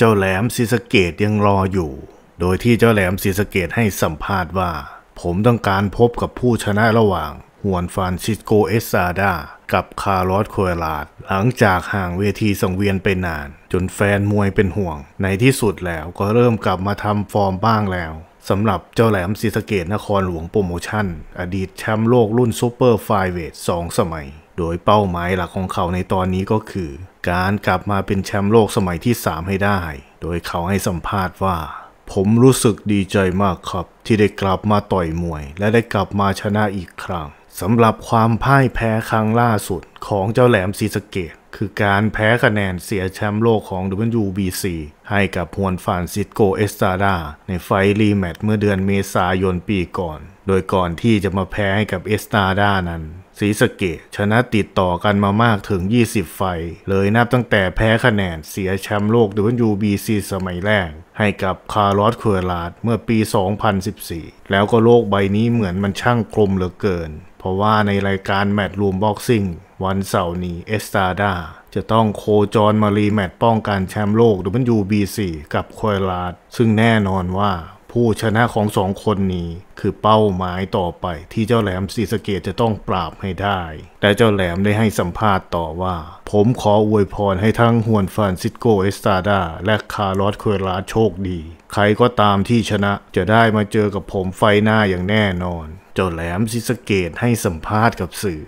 เจ้าแหลมศรีสะเกดยังรออยู่ โดยที่เจ้าแหลมศรีสะเกดให้สัมภาษณ์ว่า ผมต้องการพบกับผู้ชนะระหว่างฮวนฟานซิสโกเอสซาดา กับคาร์ลอสโคเอลาดหลังจากห่างเวทีสังเวียนไปนาน จนแฟนมวยเป็นห่วง ในที่สุดแล้วก็เริ่มกลับมาทำฟอร์มบ้างแล้วสำหรับเจ้าแหลมศรีสะเกดนครหลวงโปรโมชั่น อดีตแชมป์โลกรุ่นซูเปอร์ไฟเวทสองสมัยโดยเป้าหมายหลักของเขาในตอนนี้ก็คือ การกลับมาเป็นแชมป์โลกสมัยที่ 3 ให้ได้ โดยเขาให้สัมภาษณ์ว่า ผมรู้สึกดีใจมากครับ ที่ได้กลับมาต่อยมวย และได้กลับมาชนะอีกครั้งสำหรับความพ่ายแพ้ครั้งล่าสุด ของเจ้าแหลมซีสเกตคือการแพ้คะแนนเสียแชมป์โลกของ WBC ให้กับฮวนฟานซิสโกเอสตาดาในไฟรีแมตช์เมื่อเดือนเมษายนปีก่อนโดยก่อนที่จะมาแพ้ให้กับเอสตาดานั้นศรีสะเกดชนะติดต่อกันมามากถึง 20 ไฟ เลยนับตั้งแต่แพ้คะแนนเสียแชมป์โลกดยูบีซีสมัยแรก ให้กับคาร์ลอสเคอร์ลาดเมื่อปี 2014 แล้วก็โลกใบนี้เหมือนมันช่างกลมเหลือเกิน เพราะว่าในรายการแมตช์รวมบ็อกซิ่งวันเสาร์นี้เอสตาดาจะต้องโคจรมารีแมตช์ป้องกันแชมป์โลกดยูบีซีกับเคอร์ลาด ซึ่งแน่นอนว่าผู้ชนะของสองคนนี้คือเป้าหมายต่อไปที่เจ้าแหลมศรีสะเกดจะต้องปราบให้ได้ แต่เจ้าแหลมได้ให้สัมภาษณ์ต่อว่า ผมขออวยพรให้ทั้งฮวนฟานซิสโกเอสตาดาและคาร์ลอสเคราโชคดีใครก็ตามที่ชนะจะได้มาเจอกับผมไฟหน้าอย่างแน่นอนเจ้าแหลมศรีสะเกดให้สัมภาษณ์กับสื่อ